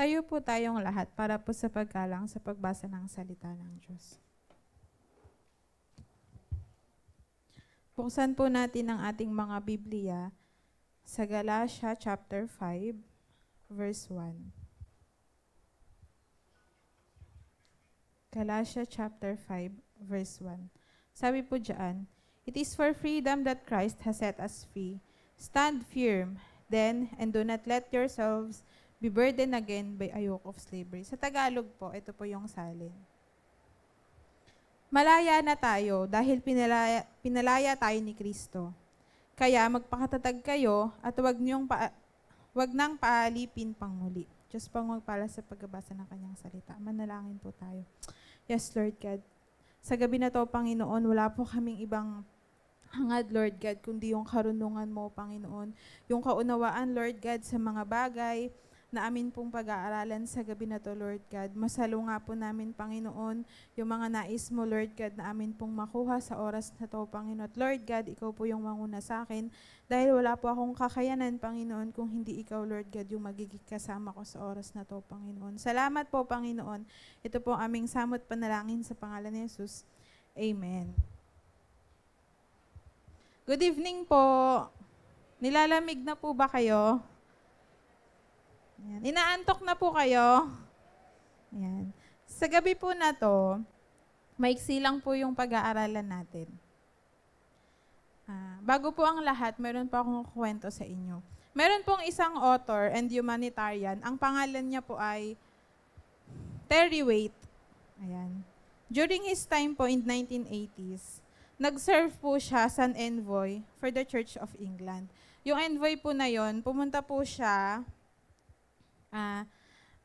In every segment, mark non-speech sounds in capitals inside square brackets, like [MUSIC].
Tayo po tayong lahat para po sa paggalang sa pagbasa ng salita ng Diyos. Buksan po natin ang ating mga Biblia sa Galatia chapter 5 verse 1. Galatia chapter 5 verse 1. Sabi po diyan, It is for freedom that Christ has set us free. Stand firm, then, and do not let yourselves Be burdened again by a yoke of slavery. Sa Tagalog po, ito po yung salin. Malaya na tayo dahil pinalaya, pinalaya tayo ni Kristo. Kaya magpakatatag kayo at wag, niyong pa, wag nang paalipin pang muli. Diyos pang magpala sa pagbabasa ng kanyang salita. Manalangin po tayo. Yes, Lord God. Sa gabi na to, Panginoon, wala po kaming ibang hangad, Lord God, kundi yung karunungan mo, Panginoon. Yung kaunawaan, Lord God, sa mga bagay, na amin pong pag-aaralan sa gabi na to, Lord God. Masalo nga po namin, Panginoon, yung mga nais mo, Lord God, na amin pong makuha sa oras na to, Panginoon. At Lord God, ikaw po yung manguna sa akin dahil wala po akong kakayanan, Panginoon, kung hindi ikaw, Lord God, yung magiging kasama ko sa oras na to, Panginoon. Salamat po, Panginoon. Ito po aming samot panalangin sa pangalan ni Jesus. Amen. Good evening po. Nilalamig na po ba kayo? Ayan. Inaantok na po kayo. Ayan. Sa gabi po na to, maiksi lang po yung pag-aaralan natin. Uh, bago po ang lahat, meron po akong kwento sa inyo. Meron pong isang author and humanitarian. Ang pangalan niya po ay Terry Waite. Ayan. During his time po in 1980s, nag-serve po siya as an envoy for the Church of England. Yung envoy po na yon, pumunta po siya uh,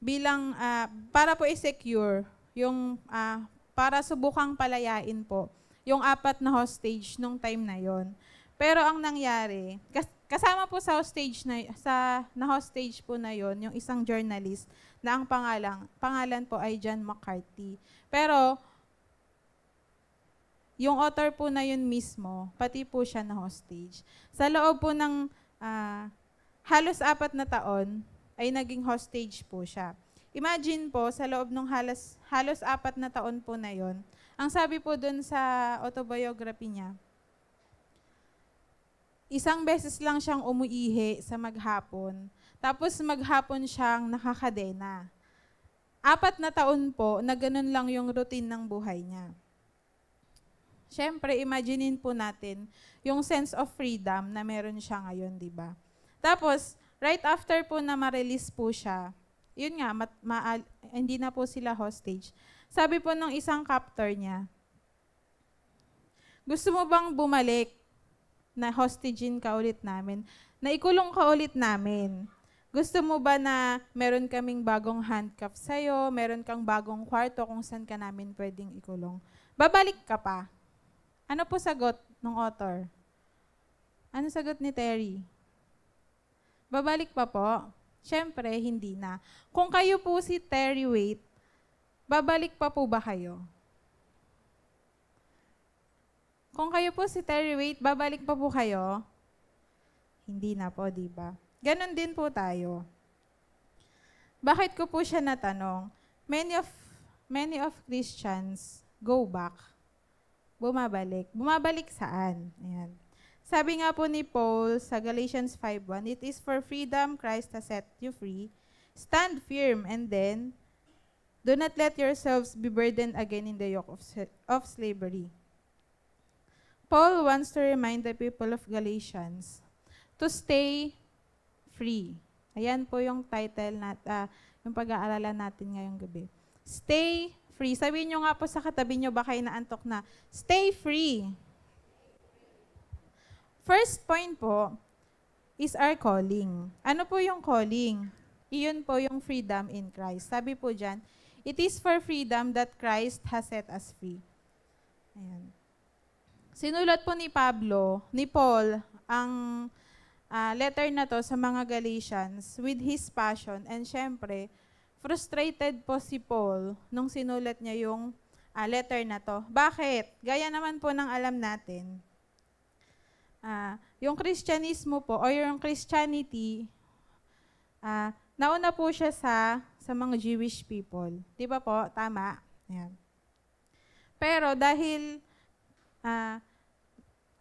bilang uh, para po i-secure yung uh, para subukang palayain po yung apat na hostage nung time na yon. Pero ang nangyari, kas- kasama po sa hostage na sa na hostage po na yon yung isang journalist na ang pangalan pangalan po ay John McCarthy. Pero yung author po na yun mismo, pati po siya na hostage. Sa loob po ng uh, halos apat na taon, ay naging hostage po siya. Imagine po, sa loob ng halos, halos apat na taon po na yon, ang sabi po doon sa autobiography niya, isang beses lang siyang umuihi sa maghapon, tapos maghapon siyang nakakadena. Apat na taon po na ganun lang yung routine ng buhay niya. Siyempre, imaginein po natin yung sense of freedom na meron siya ngayon, di ba? Tapos, Right after po na ma-release po siya, yun nga, ma- ma- hindi na po sila hostage. Sabi po ng isang captor niya, gusto mo bang bumalik na hostagein ka ulit namin? Na ikulong ka ulit namin? Gusto mo ba na meron kaming bagong handcuff sa'yo, meron kang bagong kwarto kung saan ka namin pwedeng ikulong? Babalik ka pa. Ano po sagot ng author? Ano sagot ni Terry? Babalik pa po? Siyempre, hindi na. Kung kayo po si Terry Waite, babalik pa po ba kayo? Kung kayo po si Terry Waite, babalik pa po kayo? Hindi na po, di ba? Ganon din po tayo. Bakit ko po siya natanong? Many of many of Christians go back. Bumabalik. Bumabalik saan? Ayan. Sabi nga po ni Paul sa Galatians 5.1, It is for freedom Christ has set you free. Stand firm and then do not let yourselves be burdened again in the yoke of, of slavery. Paul wants to remind the people of Galatians to stay free. Ayan po yung title, nat, uh, yung pag-aaralan natin ngayong gabi. Stay free. Sabihin nyo nga po sa katabi nyo, baka inaantok na, stay free. First point po is our calling. Ano po yung calling? Iyon po yung freedom in Christ. Sabi po dyan, it is for freedom that Christ has set us free. Ayan. Sinulat po ni Pablo, ni Paul, ang uh, letter na to sa mga Galatians with his passion. And syempre, frustrated po si Paul nung sinulat niya yung uh, letter na to. Bakit? Gaya naman po ng alam natin, uh, yung Kristyanismo po, o yung Christianity, uh, nauna po siya sa, sa mga Jewish people. Di ba po? Tama. Yan. Pero dahil uh,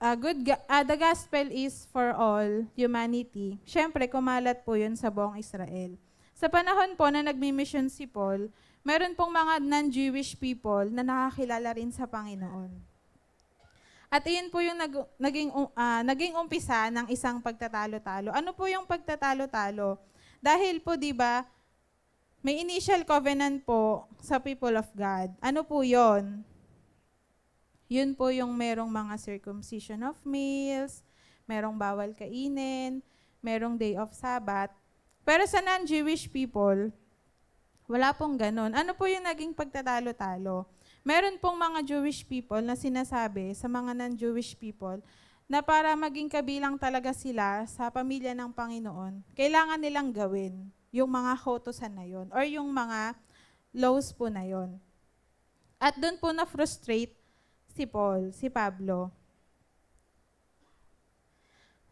uh, good uh, the gospel is for all humanity, syempre kumalat po yun sa buong Israel. Sa panahon po na nagmi-mission si Paul, meron pong mga non-Jewish people na nakakilala rin sa Panginoon. At iyon po yung nag, naging, uh, naging umpisa ng isang pagtatalo-talo. Ano po yung pagtatalo-talo? Dahil po, di ba, may initial covenant po sa people of God. Ano po yon? Yun po yung merong mga circumcision of males, merong bawal kainin, merong day of Sabbath. Pero sa non-Jewish people, wala pong ganun. Ano po yung naging pagtatalo-talo? Meron pong mga Jewish people na sinasabi sa mga non-Jewish people na para maging kabilang talaga sila sa pamilya ng Panginoon, kailangan nilang gawin yung mga hotosan na yon or yung mga laws po na yon. At doon po na-frustrate si Paul, si Pablo.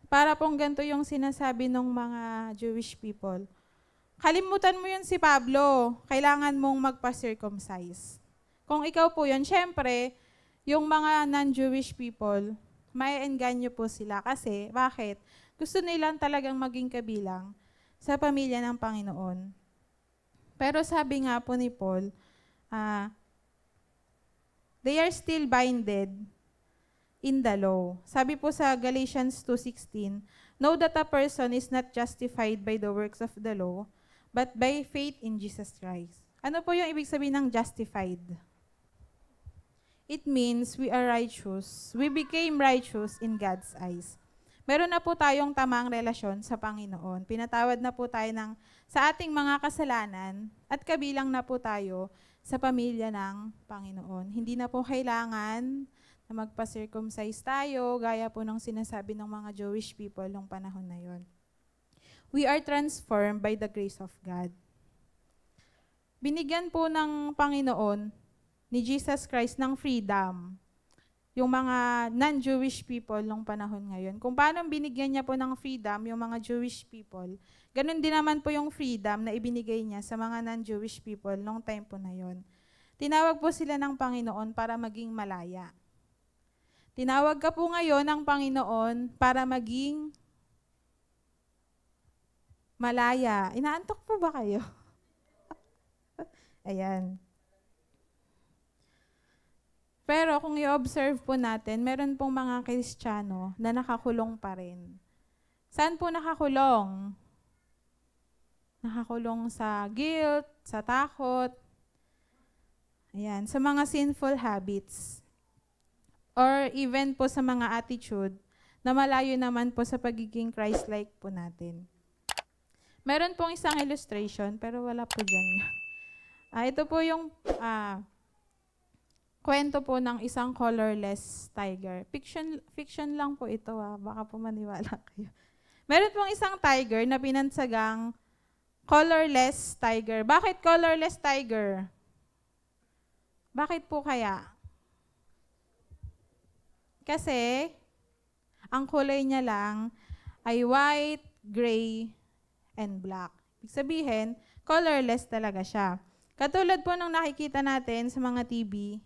Para pong ganito yung sinasabi ng mga Jewish people. Kalimutan mo yun si Pablo. Kailangan mong magpa-circumcise. Kung ikaw po yun, syempre, yung mga non-Jewish people, may enganyo po sila. Kasi, bakit? Gusto nilang talagang maging kabilang sa pamilya ng Panginoon. Pero sabi nga po ni Paul, uh, they are still binded in the law. Sabi po sa Galatians 2.16, Know that a person is not justified by the works of the law, but by faith in Jesus Christ. Ano po yung ibig sabihin ng justified? Justified. It means we are righteous. We became righteous in God's eyes. Meron na po tayong tamang relasyon sa Panginoon. Pinatawad na po tayo ng, sa ating mga kasalanan at kabilang na po tayo sa pamilya ng Panginoon. Hindi na po kailangan na magpa-circumcise tayo gaya po ng sinasabi ng mga Jewish people noong panahon na yon. We are transformed by the grace of God. Binigyan po ng Panginoon ni Jesus Christ ng freedom yung mga non-Jewish people nung panahon ngayon. Kung paano binigyan niya po ng freedom yung mga Jewish people, ganun din naman po yung freedom na ibinigay niya sa mga non-Jewish people nung time po na yon. Tinawag po sila ng Panginoon para maging malaya. Tinawag ka po ngayon ng Panginoon para maging malaya. Inaantok po ba kayo? [LAUGHS] Ayan. Pero kung i-observe po natin, meron pong mga Kristiyano na nakakulong pa rin. Saan po nakakulong? Nakakulong sa guilt, sa takot, ayan, sa mga sinful habits, or even po sa mga attitude na malayo naman po sa pagiging Christ-like po natin. Meron pong isang illustration, pero wala po dyan. Ah, ito po yung ah, kwento po ng isang colorless tiger. Fiction, fiction lang po ito ah. Baka po maniwala [LAUGHS] kayo. Meron pong isang tiger na pinansagang colorless tiger. Bakit colorless tiger? Bakit po kaya? Kasi ang kulay niya lang ay white, gray, and black. Ibig sabihin, colorless talaga siya. Katulad po ng nakikita natin sa mga TV,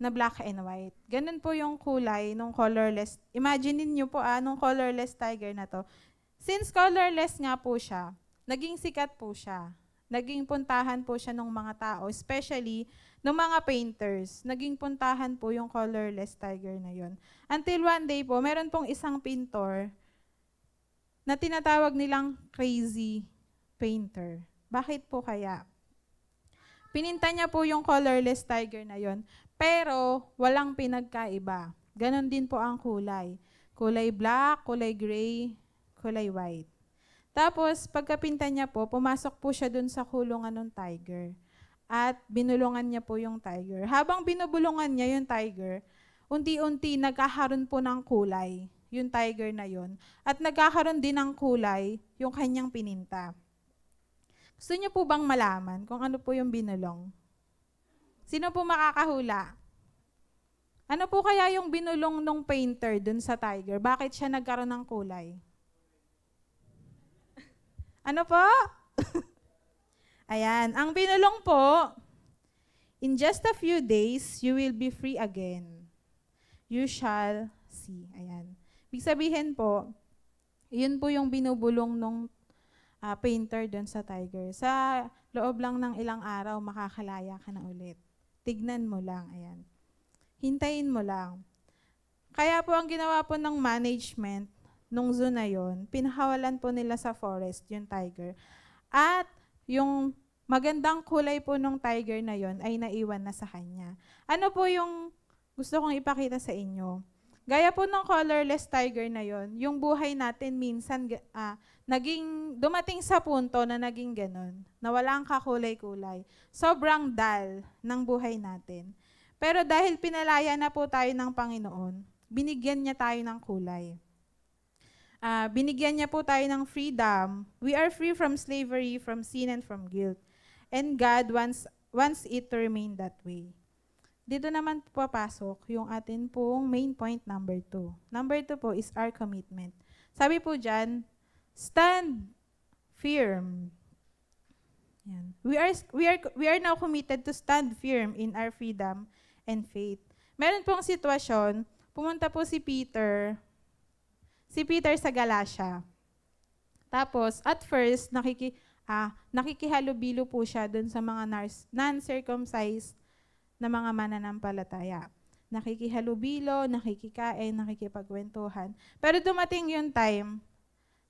na black and white. Ganun po yung kulay nung colorless. Imagine niyo po ah, nung colorless tiger na to. Since colorless nga po siya, naging sikat po siya. Naging puntahan po siya ng mga tao, especially ng mga painters. Naging puntahan po yung colorless tiger na yon. Until one day po, meron pong isang pintor na tinatawag nilang crazy painter. Bakit po kaya? Pininta niya po yung colorless tiger na yon pero walang pinagkaiba. Ganon din po ang kulay. Kulay black, kulay gray, kulay white. Tapos, pagkapinta niya po, pumasok po siya dun sa kulungan ng tiger. At binulungan niya po yung tiger. Habang binubulungan niya yung tiger, unti-unti nagkakaroon po ng kulay yung tiger na yon at nagkakaroon din ng kulay yung kanyang pininta. Gusto niyo po bang malaman kung ano po yung binulong? Sino po makakahula? Ano po kaya yung binulong nung painter dun sa tiger? Bakit siya nagkaroon ng kulay? Ano po? [LAUGHS] Ayan. Ang binulong po, in just a few days, you will be free again. You shall see. Ayan. Ibig sabihin po, yun po yung binubulong nung uh, painter dun sa tiger. Sa loob lang ng ilang araw, makakalaya ka na ulit. Tignan mo lang. Ayan. Hintayin mo lang. Kaya po ang ginawa po ng management nung zoo na yon, pinahawalan po nila sa forest yung tiger. At yung magandang kulay po nung tiger na yon ay naiwan na sa kanya. Ano po yung gusto kong ipakita sa inyo? Gaya po ng colorless tiger na yon, yung buhay natin minsan uh, naging dumating sa punto na naging ganun, na walang kakulay-kulay. Sobrang dal ng buhay natin. Pero dahil pinalaya na po tayo ng Panginoon, binigyan niya tayo ng kulay. Uh, binigyan niya po tayo ng freedom. We are free from slavery, from sin, and from guilt. And God wants, wants it to remain that way. Dito naman papasok yung atin pong main point number 2. Number 2 po is our commitment. Sabi po dyan, stand firm. Yan. We are we are we are now committed to stand firm in our freedom and faith. Meron pong sitwasyon, pumunta po si Peter si Peter sa Galacia. Tapos at first nakiki ah, nakikihalubilo po siya doon sa mga non-circumcised na mga mananampalataya. Nakikihalubilo, nakikikain, nakikipagwentuhan. Pero dumating yung time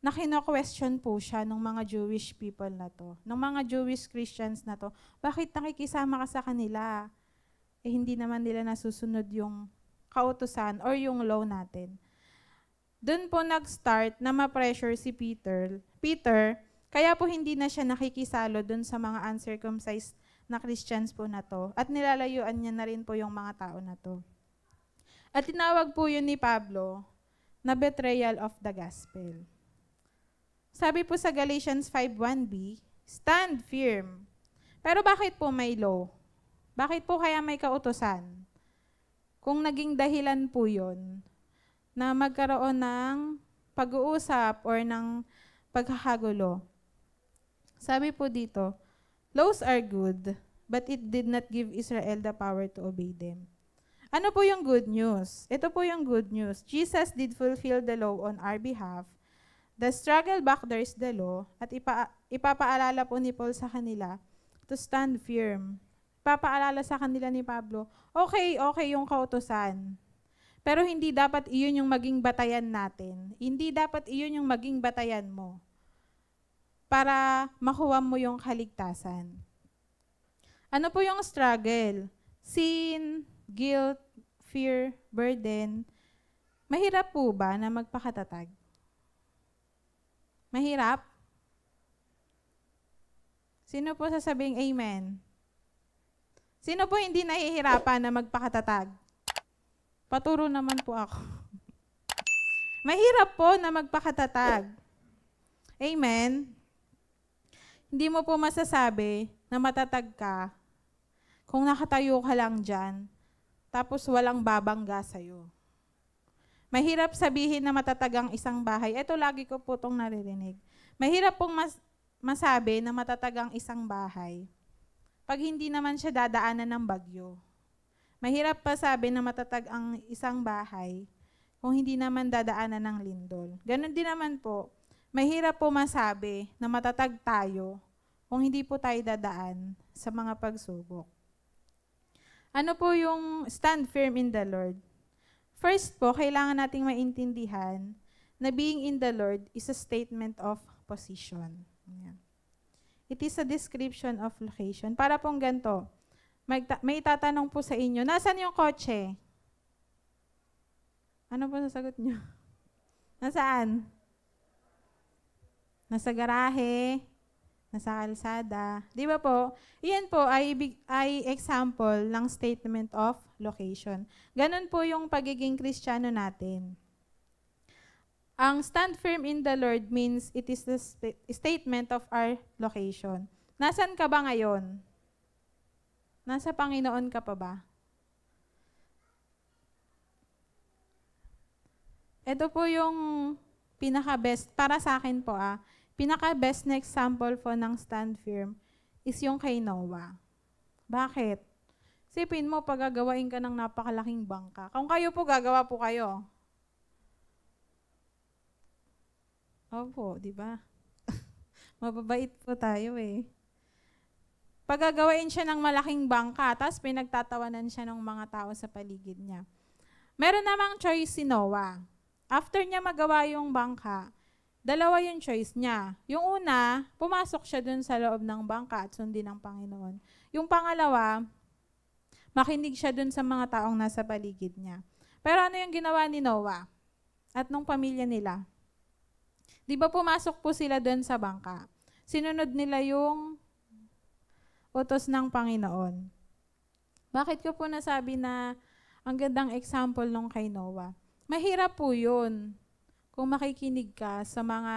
na kino-question po siya ng mga Jewish people na to, ng mga Jewish Christians na to, bakit nakikisama ka sa kanila? Eh hindi naman nila nasusunod yung kautusan or yung law natin. Doon po nag-start na ma-pressure si Peter. Peter, kaya po hindi na siya nakikisalo doon sa mga uncircumcised na Christians po na to. At nilalayuan niya na rin po yung mga tao na to. At tinawag po yun ni Pablo na betrayal of the gospel. Sabi po sa Galatians 5.1b, Stand firm. Pero bakit po may law? Bakit po kaya may kautosan? Kung naging dahilan po yon na magkaroon ng pag-uusap or ng pagkakagulo. Sabi po dito, Laws are good, but it did not give Israel the power to obey them. Ano po yung good news? Ito po yung good news. Jesus did fulfill the law on our behalf. The struggle back there is the law at ipa ipapaalala po ni Paul sa kanila to stand firm. Papaalala sa kanila ni Pablo, okay, okay yung kautosan. Pero hindi dapat iyon yung maging batayan natin. Hindi dapat iyon yung maging batayan mo para makuha mo yung kaligtasan. Ano po yung struggle? Sin, guilt, fear, burden. Mahirap po ba na magpakatatag? Mahirap? Sino po sasabing amen? Sino po hindi nahihirapan na magpakatatag? Paturo naman po ako. [LAUGHS] Mahirap po na magpakatatag. Amen? hindi mo po masasabi na matatag ka kung nakatayo ka lang dyan, tapos walang babangga sa'yo. Mahirap sabihin na matatag ang isang bahay. Ito lagi ko po itong naririnig. Mahirap pong mas, masabi na matatag ang isang bahay pag hindi naman siya dadaanan ng bagyo. Mahirap pa sabi na matatag ang isang bahay kung hindi naman dadaanan ng lindol. Ganon din naman po, Mahirap po masabi na matatag tayo kung hindi po tayo dadaan sa mga pagsubok. Ano po yung stand firm in the Lord? First po, kailangan nating maintindihan na being in the Lord is a statement of position. It is a description of location. Para pong ganito, may may tatanong po sa inyo, nasan yung kotse? Ano po sasagot nyo? [LAUGHS] Nasaan? nasa garahe, nasa kalsada. Di ba po? Iyan po ay, ay example ng statement of location. Ganon po yung pagiging kristyano natin. Ang stand firm in the Lord means it is the statement of our location. Nasaan ka ba ngayon? Nasa Panginoon ka pa ba? Ito po yung pinaka-best para sa akin po ah Pinaka-best na example po ng stand firm is yung kay Noah. Bakit? Sipin mo, pag ka ng napakalaking bangka, kung kayo po, gagawa po kayo. Opo, di ba? [LAUGHS] Mababait po tayo eh. Pagagawain siya ng malaking bangka, tapos pinagtatawanan siya ng mga tao sa paligid niya. Meron namang choice si Noah. After niya magawa yung bangka, dalawa yung choice niya. Yung una, pumasok siya dun sa loob ng bangka at sundin ng Panginoon. Yung pangalawa, makinig siya dun sa mga taong nasa paligid niya. Pero ano yung ginawa ni Noah at nung pamilya nila? Di ba pumasok po sila dun sa bangka? Sinunod nila yung utos ng Panginoon. Bakit ko po nasabi na ang gandang example nung kay Noah? Mahirap po yun kung makikinig ka sa mga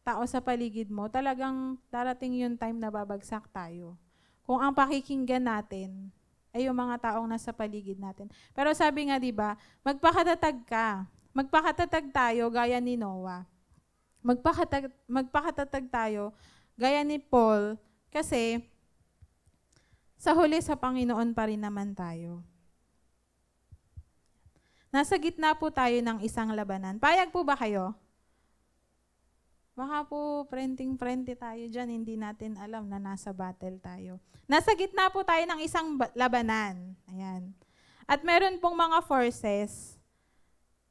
tao sa paligid mo, talagang darating yung time na babagsak tayo. Kung ang pakikinggan natin ay yung mga taong nasa paligid natin. Pero sabi nga, di ba, magpakatatag ka. Magpakatatag tayo gaya ni Noah. Magpakatatag, magpakatatag tayo gaya ni Paul kasi sa huli sa Panginoon pa rin naman tayo. Nasa gitna po tayo ng isang labanan. Payag po ba kayo? Baka po printing-prente tayo dyan, hindi natin alam na nasa battle tayo. Nasa gitna po tayo ng isang labanan. Ayan. At meron pong mga forces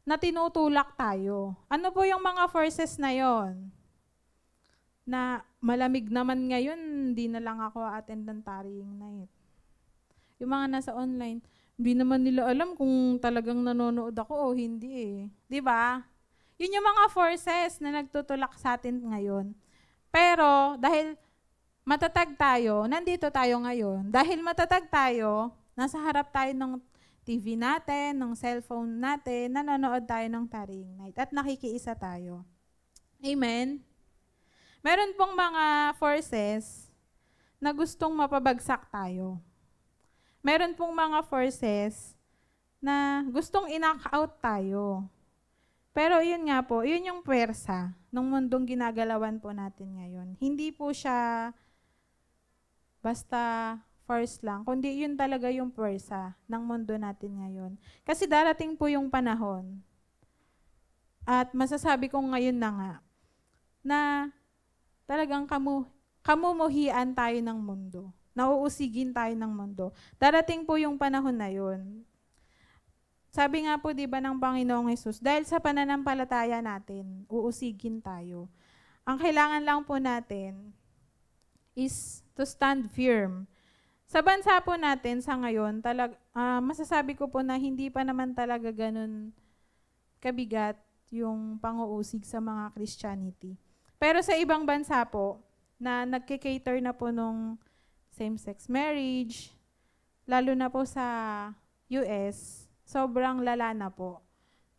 na tinutulak tayo. Ano po yung mga forces na yon? Na malamig naman ngayon, hindi na lang ako attend ng tarrying night. Eh. Yung mga nasa online, hindi naman nila alam kung talagang nanonood ako o hindi eh. 'Di ba? Yun yung mga forces na nagtutulak sa atin ngayon. Pero dahil matatag tayo, nandito tayo ngayon. Dahil matatag tayo, nasa harap tayo ng TV natin, ng cellphone natin, nanonood tayo ng Taring Night at nakikiisa tayo. Amen? Meron pong mga forces na gustong mapabagsak tayo meron pong mga forces na gustong inak out tayo. Pero yun nga po, yun yung pwersa ng mundong ginagalawan po natin ngayon. Hindi po siya basta force lang, kundi yun talaga yung pwersa ng mundo natin ngayon. Kasi darating po yung panahon, at masasabi ko ngayon na nga, na talagang kamu, kamumuhian tayo ng mundo. Nauusigin tayo ng mundo. Darating po yung panahon na yun. Sabi nga po 'di ba ng Panginoong Hesus, dahil sa pananampalataya natin, uusigin tayo. Ang kailangan lang po natin is to stand firm. Sa bansa po natin sa ngayon, talag, uh, masasabi ko po na hindi pa naman talaga ganun kabigat yung panguusig sa mga Christianity. Pero sa ibang bansa po, na nagkikater na po nung same-sex marriage, lalo na po sa US, sobrang lala na po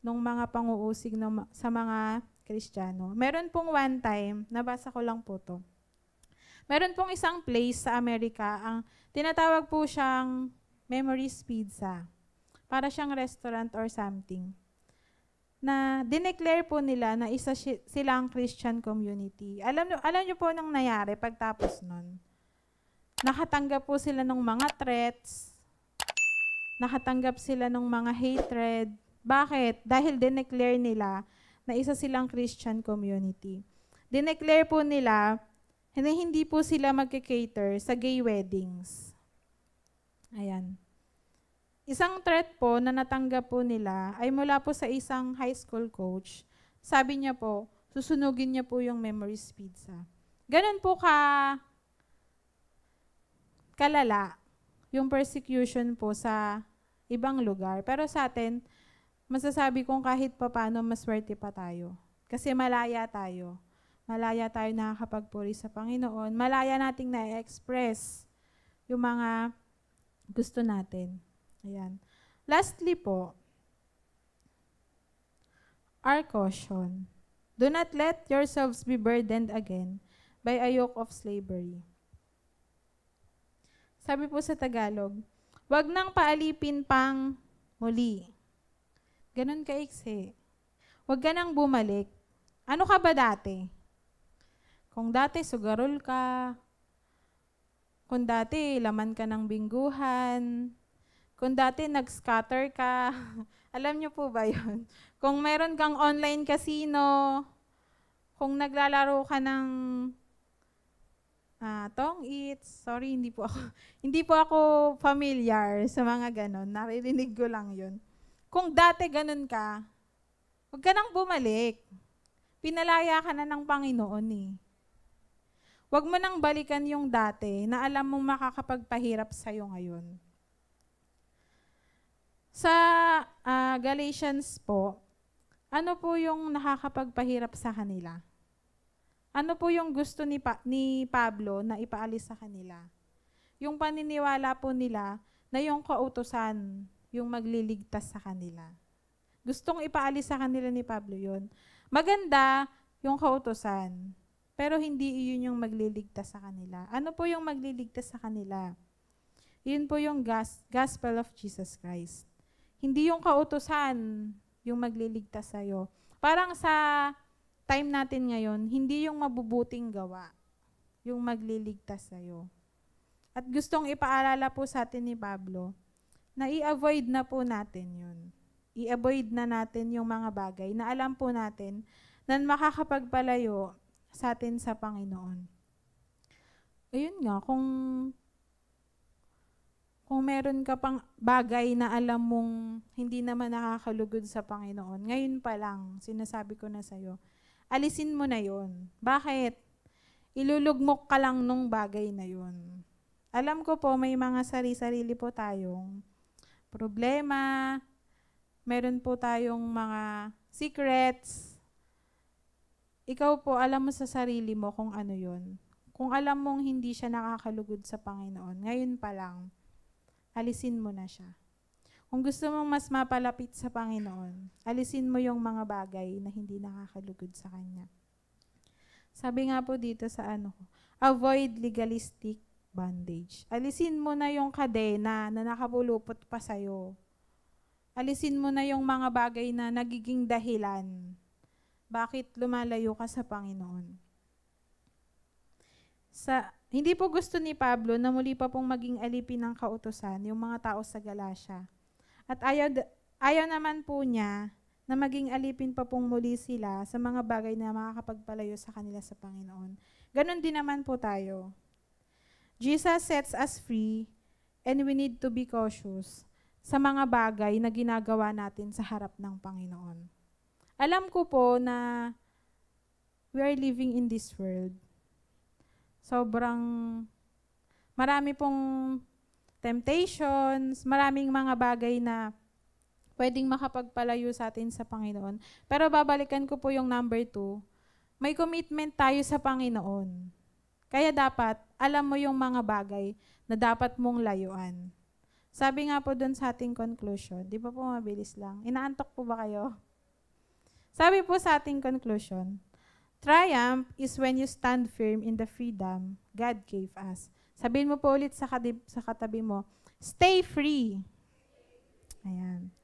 nung mga panguusig ng, sa mga Kristiyano. Meron pong one time, nabasa ko lang po to. Meron pong isang place sa Amerika, ang tinatawag po siyang Memories Pizza. Para siyang restaurant or something. Na dineclare po nila na isa silang Christian community. Alam, alam niyo po nang nayari pagtapos nun Nakatanggap po sila ng mga threats. Nakatanggap sila ng mga hatred. Bakit? Dahil dineclare nila na isa silang Christian community. Dineclare po nila na hindi po sila magkikater sa gay weddings. Ayan. Isang threat po na natanggap po nila ay mula po sa isang high school coach. Sabi niya po, susunugin niya po yung memories pizza. Ganun po ka kalala yung persecution po sa ibang lugar. Pero sa atin, masasabi kong kahit papano maswerte pa tayo. Kasi malaya tayo. Malaya tayo nakakapagpuri sa Panginoon. Malaya nating na-express yung mga gusto natin. Ayan. Lastly po, our caution. Do not let yourselves be burdened again by a yoke of slavery. Sabi po sa Tagalog, wag nang paalipin pang muli. Ganon ka ikse. Wag ka nang bumalik. Ano ka ba dati? Kung dati sugarol ka, kung dati laman ka ng bingguhan, kung dati nag-scatter ka, [LAUGHS] alam niyo po ba yun? Kung meron kang online casino, kung naglalaro ka ng uh, tong it. Sorry, hindi po ako [LAUGHS] hindi po ako familiar sa mga ganun. Naririnig ko lang 'yun. Kung dati ganun ka, huwag ka nang bumalik. Pinalaya ka na ng Panginoon eh. Huwag mo nang balikan yung dati na alam mong makakapagpahirap sa iyo ngayon. Sa uh, Galatians po, ano po yung nakakapagpahirap sa kanila? Ano po yung gusto ni, pa- ni Pablo na ipaalis sa kanila? Yung paniniwala po nila na yung kautusan yung magliligtas sa kanila. Gustong ipaalis sa kanila ni Pablo yon. Maganda yung kautosan, pero hindi iyon yung magliligtas sa kanila. Ano po yung magliligtas sa kanila? Yun po yung gas, gospel of Jesus Christ. Hindi yung kautosan yung magliligtas sa'yo. Parang sa time natin ngayon, hindi yung mabubuting gawa, yung magliligtas sa'yo. At gustong ipaalala po sa atin ni Pablo, na i-avoid na po natin yun. I-avoid na natin yung mga bagay na alam po natin na makakapagpalayo sa atin sa Panginoon. Ayun nga, kung kung meron ka pang bagay na alam mong hindi naman nakakalugod sa Panginoon, ngayon pa lang, sinasabi ko na sa'yo, alisin mo na yon. Bakit? Ilulugmok ka lang nung bagay na yon. Alam ko po, may mga sari-sarili po tayong problema, meron po tayong mga secrets. Ikaw po, alam mo sa sarili mo kung ano yon. Kung alam mong hindi siya nakakalugod sa Panginoon, ngayon pa lang, alisin mo na siya. Kung gusto mong mas mapalapit sa Panginoon, alisin mo yung mga bagay na hindi nakakalugod sa Kanya. Sabi nga po dito sa ano avoid legalistic bondage. Alisin mo na yung kadena na nakapulupot pa sa'yo. Alisin mo na yung mga bagay na nagiging dahilan. Bakit lumalayo ka sa Panginoon? Sa, hindi po gusto ni Pablo na muli pa pong maging alipin ng kautosan yung mga tao sa Galacia. At ayaw, ayaw naman po niya na maging alipin pa pong muli sila sa mga bagay na makakapagpalayo sa kanila sa Panginoon. Ganon din naman po tayo. Jesus sets us free and we need to be cautious sa mga bagay na ginagawa natin sa harap ng Panginoon. Alam ko po na we are living in this world. Sobrang marami pong temptations, maraming mga bagay na pwedeng makapagpalayo sa atin sa Panginoon. Pero babalikan ko po yung number two. May commitment tayo sa Panginoon. Kaya dapat, alam mo yung mga bagay na dapat mong layuan. Sabi nga po doon sa ating conclusion, di ba po mabilis lang? Inaantok po ba kayo? Sabi po sa ating conclusion, triumph is when you stand firm in the freedom God gave us. Sabihin mo po ulit sa, kadib, sa katabi mo, stay free. Ayan.